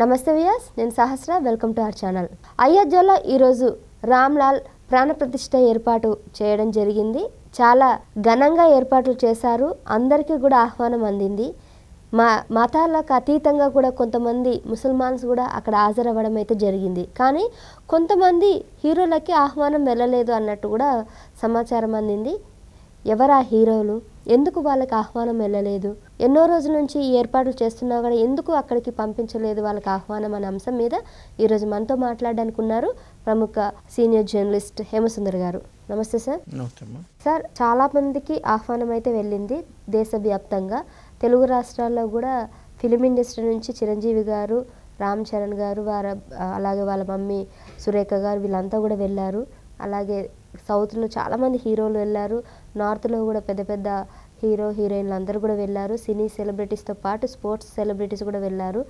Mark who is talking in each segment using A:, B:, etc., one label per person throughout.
A: నమస్తే వియాస్ నేను Sahasra welcome to our channel అయోధ్యలో ఈరోజు రామ్లాల్ ప్రాణప్రతిష్ఠ ఏర్పాటు చేయడం జరిగింది చాలా ఘనంగా ఏర్పాట్లు చేశారు అందరికీ కూడా ఆహ్వానం అందింది మా మతాలకు అతీతంగా కూడా కొంతమంది ముసల్మాన్స్ కూడా అక్కడ హాజరవ్వడం అయితే జరిగింది కానీ కొంతమంది హీరోలకి ఆహ్వానం వెళ్ళలేదు అన్నట్టు కూడా సమాచారం అందింది ఎవరా హీరోలు ఎందుకు వాళ్ళకి ఆహ్వానం వెళ్ళలేదు ఎన్నో రోజుల నుంచి ఈ ఏర్పాట్లు చేస్తున్నా కూడా ఎందుకు అక్కడికి పంపించలేదు వాళ్ళకి ఆహ్వానం అనే అంశం మీద ఈరోజు మనతో మాట్లాడడానికి ఉన్నారు ప్రముఖ సీనియర్ జర్నలిస్ట్ హేమసుందర్ గారు నమస్తే సార్ సార్ చాలా మందికి ఆహ్వానం అయితే వెళ్ళింది దేశవ్యాప్తంగా తెలుగు రాష్ట్రాల్లో కూడా ఫిలిం ఇండస్ట్రీ నుంచి చిరంజీవి గారు రామ్ చరణ్ గారు వారి అలాగే వాళ్ళ మమ్మీ సురేఖ గారు వీళ్ళంతా కూడా వెళ్ళారు అలాగే సౌత్లో చాలామంది హీరోలు వెళ్ళారు నార్త్లో కూడా పెద్ద పెద్ద హీరో హీరోయిన్లు అందరూ కూడా వెళ్ళారు సినీ సెలబ్రిటీస్తో పాటు స్పోర్ట్స్ సెలబ్రిటీస్ కూడా వెళ్ళారు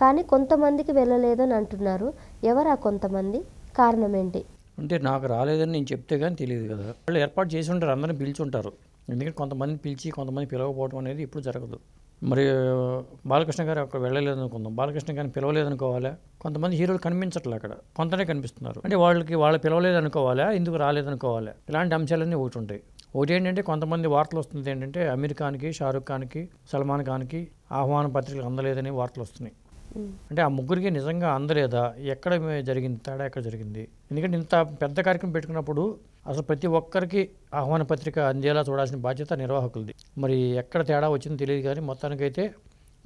A: కానీ కొంతమందికి వెళ్ళలేదని అంటున్నారు ఎవరా కొంతమంది కారణం ఏంటి
B: అంటే నాకు రాలేదని నేను చెప్తే కానీ తెలియదు కదా వాళ్ళు ఏర్పాటు చేసి ఉంటారు అందరిని పిలిచి ఉంటారు ఎందుకంటే కొంతమంది పిలిచి కొంతమంది పిలవకపోవడం అనేది ఇప్పుడు జరగదు మరి బాలకృష్ణ గారు అక్కడ వెళ్ళలేదు అనుకుందాం బాలకృష్ణ గారిని పిలవలేదు అనుకోవాలి కొంతమంది హీరోలు కనిపించట్లే అక్కడ కొంతనే కనిపిస్తున్నారు అంటే వాళ్ళకి వాళ్ళు పిలవలేదు ఎందుకు ఇందుకు రాలేదనుకోవాలా ఇలాంటి అంశాలన్నీ ఒకటి ఉంటాయి ఒకటి ఏంటంటే కొంతమంది వార్తలు వస్తుంది ఏంటంటే అమీర్ ఖాన్కి షారుఖ్ ఖాన్కి సల్మాన్ ఖాన్కి ఆహ్వాన పత్రికలు అందలేదని వార్తలు వస్తున్నాయి అంటే ఆ ముగ్గురికి నిజంగా అందలేదా ఎక్కడ జరిగింది తేడా ఎక్కడ జరిగింది ఎందుకంటే ఇంత పెద్ద కార్యక్రమం పెట్టుకున్నప్పుడు అసలు ప్రతి ఒక్కరికి ఆహ్వాన పత్రిక అందేలా చూడాల్సిన బాధ్యత నిర్వాహకులది మరి ఎక్కడ తేడా వచ్చిందో తెలియదు కానీ మొత్తానికైతే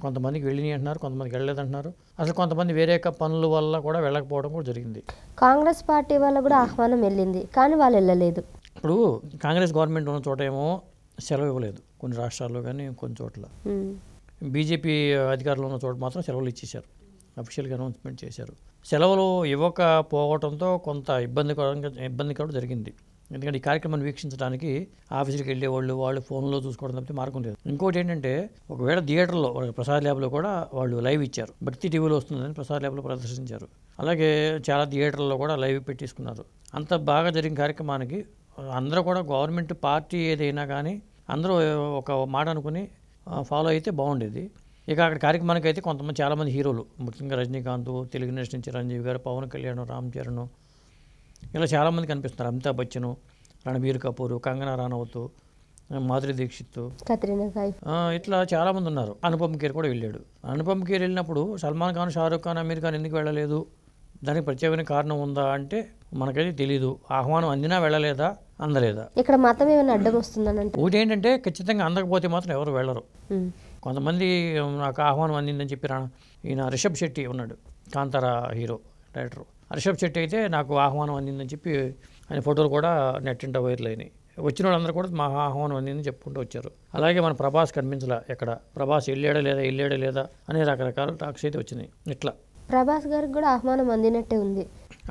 B: కొంతమందికి వెళ్ళి అంటున్నారు కొంతమందికి వెళ్ళలేదంటున్నారు అసలు కొంతమంది వేరే పనుల వల్ల కూడా వెళ్ళకపోవడం కూడా జరిగింది
A: కాంగ్రెస్ పార్టీ వల్ల కూడా ఆహ్వానం వెళ్ళింది కానీ వాళ్ళు వెళ్ళలేదు
B: ఇప్పుడు కాంగ్రెస్ గవర్నమెంట్ ఉన్న చోట ఏమో సెలవు ఇవ్వలేదు కొన్ని రాష్ట్రాల్లో కానీ కొన్ని చోట్ల బీజేపీ అధికారులు ఉన్న చోట మాత్రం సెలవులు ఇచ్చేశారు అఫీషియల్గా అనౌన్స్మెంట్ చేశారు సెలవులు ఇవ్వకపోవడంతో కొంత ఇబ్బందికరంగా కూడా జరిగింది ఎందుకంటే ఈ కార్యక్రమాన్ని వీక్షించడానికి ఆఫీసులకు వెళ్ళే వాళ్ళు ఫోన్లో చూసుకోవడం తప్పితే మార్గం లేదు ఇంకోటి ఏంటంటే ఒకవేళ థియేటర్లో ప్రసాద్ ల్యాబ్లో కూడా వాళ్ళు లైవ్ ఇచ్చారు భక్తి టీవీలో వస్తుందని ప్రసాద్ ల్యాబ్లో ప్రదర్శించారు అలాగే చాలా థియేటర్లో కూడా లైవ్ పెట్టేసుకున్నారు అంత బాగా జరిగిన కార్యక్రమానికి అందరూ కూడా గవర్నమెంట్ పార్టీ ఏదైనా కానీ అందరూ ఒక మాట అనుకుని ఫాలో అయితే బాగుండేది ఇక అక్కడ కార్యక్రమానికి అయితే కొంతమంది చాలామంది హీరోలు ముఖ్యంగా రజనీకాంత్ తెలుగు నేషన్ చిరంజీవి గారు పవన్ కళ్యాణ్ రామ్ చరణ్ ఇలా చాలామంది కనిపిస్తున్నారు అమితాబ్ బచ్చన్ రణబీర్ కపూర్ కంగనా రానవత్ మాధురి దీక్షిత్ ఇట్లా చాలామంది ఉన్నారు అనుపమ్ కేర్ కూడా వెళ్ళాడు అనుపమ్ కేర్ వెళ్ళినప్పుడు సల్మాన్ ఖాన్ షారూఖ్ ఖాన్ అమీర్ ఖాన్ ఎందుకు వెళ్ళలేదు దానికి ప్రత్యేకమైన కారణం ఉందా అంటే మనకైతే తెలీదు ఆహ్వానం అందినా వెళ్ళలేదా అందలేదా
A: ఇక్కడ మతం ఏమైనా అడ్డం వస్తుందని అంటే
B: ఒకటి ఏంటంటే ఖచ్చితంగా అందకపోతే మాత్రం ఎవరు వెళ్ళరు కొంతమంది నాకు ఆహ్వానం అందిందని చెప్పి ఈయన రిషబ్ శెట్టి ఉన్నాడు కాంతార హీరో డైరెక్టర్ రిషబ్ శెట్టి అయితే నాకు ఆహ్వానం అందిందని చెప్పి ఆయన ఫోటోలు కూడా నెట్ ఇంట వైరల్ అయినాయి వచ్చిన వాళ్ళందరూ కూడా మా ఆహ్వానం అందిందని చెప్పుకుంటూ వచ్చారు అలాగే మన ప్రభాస్ కనిపించలే ఎక్కడ ప్రభాస్ వెళ్ళాడా లేదా వెళ్ళాడా లేదా అనే రకరకాల టాక్స్ అయితే వచ్చినాయి ఇట్లా
A: ప్రభాస్ గారికి కూడా ఆహ్వానం అందినట్టే ఉంది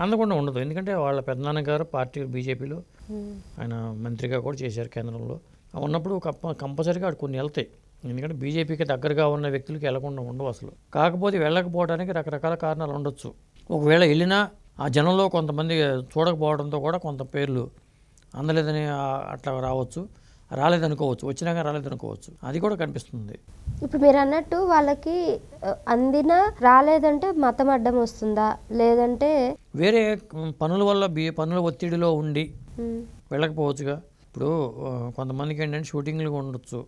B: అందకుండా ఉండదు ఎందుకంటే వాళ్ళ పెద్దనాన్న గారు పార్టీ బీజేపీలో ఆయన మంత్రిగా కూడా చేశారు కేంద్రంలో ఉన్నప్పుడు కంపల్సరీగా అక్కడ కొన్ని వెళ్తాయి ఎందుకంటే బీజేపీకి దగ్గరగా ఉన్న వ్యక్తులకి వెళ్లకుండా ఉండవు అసలు కాకపోతే వెళ్ళకపోవడానికి రకరకాల కారణాలు ఉండొచ్చు ఒకవేళ వెళ్ళినా ఆ జనంలో కొంతమంది చూడకపోవడంతో కూడా కొంత పేర్లు అందలేదని అట్లా రావచ్చు రాలేదనుకోవచ్చు వచ్చినాక రాలేదనుకోవచ్చు అది కూడా కనిపిస్తుంది
A: ఇప్పుడు మీరు అన్నట్టు వాళ్ళకి అందినా రాలేదంటే మతం అడ్డం వస్తుందా లేదంటే
B: వేరే పనుల వల్ల పనుల ఒత్తిడిలో ఉండి వెళ్ళకపోవచ్చుగా ఇప్పుడు కొంతమందికి ఏంటంటే షూటింగ్లు ఉండొచ్చు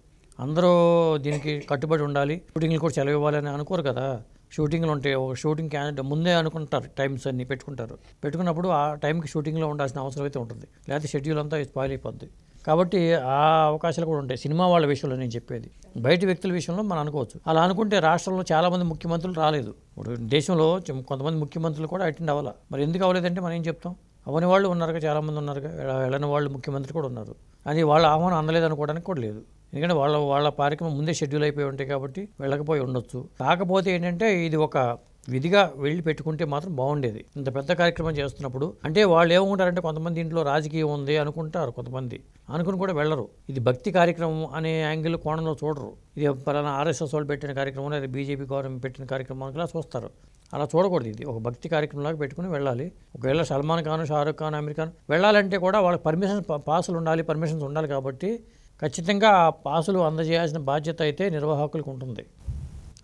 B: అందరూ దీనికి కట్టుబడి ఉండాలి షూటింగ్లు కూడా సెలవు ఇవ్వాలని అనుకోరు కదా షూటింగ్లు ఉంటాయి ఒక షూటింగ్ క్యాలెండర్ ముందే అనుకుంటారు టైమ్స్ అన్నీ పెట్టుకుంటారు పెట్టుకున్నప్పుడు ఆ టైంకి షూటింగ్లో ఉండాల్సిన అవసరం అయితే ఉంటుంది లేకపోతే షెడ్యూల్ అంతా స్పాయిల్ అయిపోద్ది కాబట్టి ఆ అవకాశాలు కూడా ఉంటాయి సినిమా వాళ్ళ విషయంలో నేను చెప్పేది బయట వ్యక్తుల విషయంలో మనం అనుకోవచ్చు అలా అనుకుంటే రాష్ట్రంలో చాలామంది ముఖ్యమంత్రులు రాలేదు ఇప్పుడు దేశంలో కొంతమంది ముఖ్యమంత్రులు కూడా అటెండ్ అవ్వాలా మరి ఎందుకు అవ్వలేదంటే మనం ఏం చెప్తాం అవని వాళ్ళు ఉన్నారుగా చాలామంది ఉన్నారుగా వెళ్ళని వాళ్ళు ముఖ్యమంత్రి కూడా ఉన్నారు అది వాళ్ళ ఆహ్వానం అందలేదు అనుకోవడానికి కూడా లేదు ఎందుకంటే వాళ్ళ వాళ్ళ కార్యక్రమం ముందే షెడ్యూల్ అయిపోయి ఉంటాయి కాబట్టి వెళ్ళకపోయి ఉండొచ్చు కాకపోతే ఏంటంటే ఇది ఒక విధిగా వెళ్ళి పెట్టుకుంటే మాత్రం బాగుండేది ఇంత పెద్ద కార్యక్రమం చేస్తున్నప్పుడు అంటే వాళ్ళు ఏమంటారంటే కొంతమంది ఇంట్లో రాజకీయం ఉంది అనుకుంటారు కొంతమంది అనుకుని కూడా వెళ్ళరు ఇది భక్తి కార్యక్రమం అనే యాంగిల్ కోణంలో చూడరు ఇది పలానా ఆర్ఎస్ఎస్ వాళ్ళు పెట్టిన కార్యక్రమం లేదా బీజేపీ గవర్నమెంట్ పెట్టిన కార్యక్రమం ఇలా చూస్తారు అలా చూడకూడదు ఇది ఒక భక్తి కార్యక్రమంలాగా పెట్టుకుని వెళ్ళాలి ఒకవేళ సల్మాన్ ఖాన్ షారూఖ్ ఖాన్ అమీర్ ఖాన్ వెళ్ళాలంటే కూడా వాళ్ళకి పర్మిషన్ పాసులు ఉండాలి పర్మిషన్స్ ఉండాలి కాబట్టి ఖచ్చితంగా పాసులు అందజేయాల్సిన బాధ్యత అయితే నిర్వాహకులకు ఉంటుంది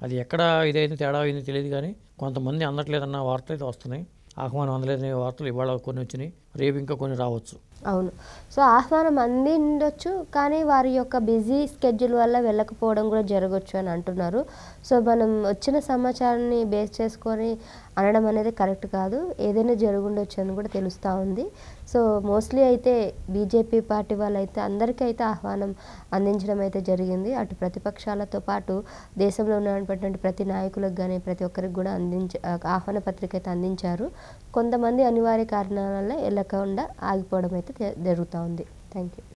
B: అది ఎక్కడ ఇదైంది తేడా అయింది తెలియదు కానీ కొంతమంది అందట్లేదన్న వార్తలు అయితే వస్తున్నాయి ఆహ్వానం అందలేదనే వార్తలు ఇవాళ కొన్ని వచ్చినాయి రేపు ఇంకా కొన్ని రావచ్చు
A: అవును సో ఆహ్వానం అంది ఉండొచ్చు కానీ వారి యొక్క బిజీ స్కెడ్యూల్ వల్ల వెళ్ళకపోవడం కూడా జరగచ్చు అని అంటున్నారు సో మనం వచ్చిన సమాచారాన్ని బేస్ చేసుకొని అనడం అనేది కరెక్ట్ కాదు ఏదైనా జరుగుండొచ్చు అని కూడా తెలుస్తూ ఉంది సో మోస్ట్లీ అయితే బీజేపీ పార్టీ వాళ్ళైతే అందరికీ అయితే ఆహ్వానం అందించడం అయితే జరిగింది అటు ప్రతిపక్షాలతో పాటు దేశంలో ఉన్నటువంటి ప్రతి నాయకులకు కానీ ప్రతి ఒక్కరికి కూడా అందించ ఆహ్వాన పత్రిక అయితే అందించారు కొంతమంది అనివార్య కారణాల వల్ల లేకుండా ఆగిపోవడం అయితే జరుగుతూ ఉంది థ్యాంక్ యూ